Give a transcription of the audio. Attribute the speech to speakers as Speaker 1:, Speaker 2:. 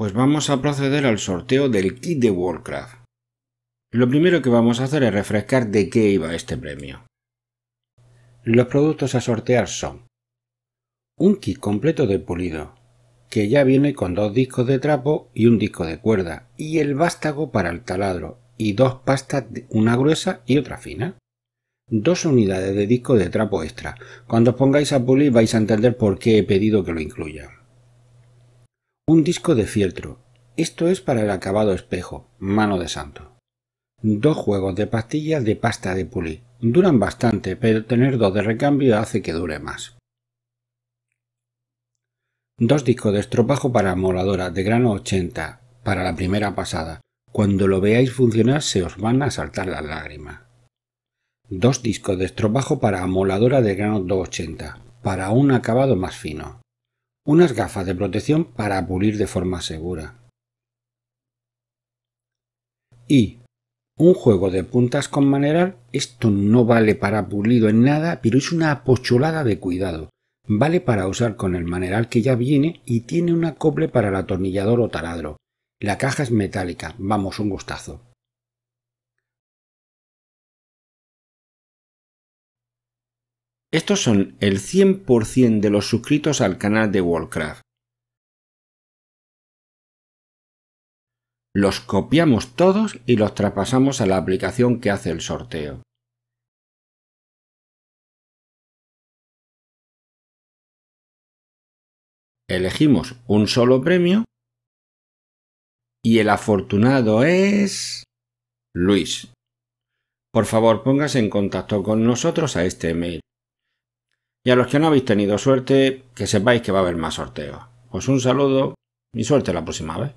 Speaker 1: pues vamos a proceder al sorteo del kit de Warcraft. Lo primero que vamos a hacer es refrescar de qué iba este premio. Los productos a sortear son un kit completo de pulido, que ya viene con dos discos de trapo y un disco de cuerda, y el vástago para el taladro, y dos pastas, una gruesa y otra fina. Dos unidades de disco de trapo extra. Cuando os pongáis a pulir vais a entender por qué he pedido que lo incluya. Un disco de fieltro. Esto es para el acabado espejo, mano de santo. Dos juegos de pastillas de pasta de pulir. Duran bastante, pero tener dos de recambio hace que dure más. Dos discos de estropajo para amoladora de grano 80, para la primera pasada. Cuando lo veáis funcionar se os van a saltar las lágrimas. Dos discos de estropajo para amoladora de grano 280, para un acabado más fino unas gafas de protección para pulir de forma segura. Y un juego de puntas con maneral, esto no vale para pulido en nada, pero es una pocholada de cuidado. Vale para usar con el maneral que ya viene y tiene un acople para el atornillador o taladro. La caja es metálica, vamos, un gustazo.
Speaker 2: Estos son el
Speaker 1: 100% de los suscritos al canal de Warcraft. Los copiamos todos y los traspasamos a la
Speaker 2: aplicación que hace el sorteo. Elegimos un solo premio
Speaker 1: y el afortunado es... Luis. Por favor, póngase en contacto con nosotros a este email. Y a los que no habéis tenido suerte, que sepáis que va a haber más sorteos. Os pues un saludo y suerte la próxima vez.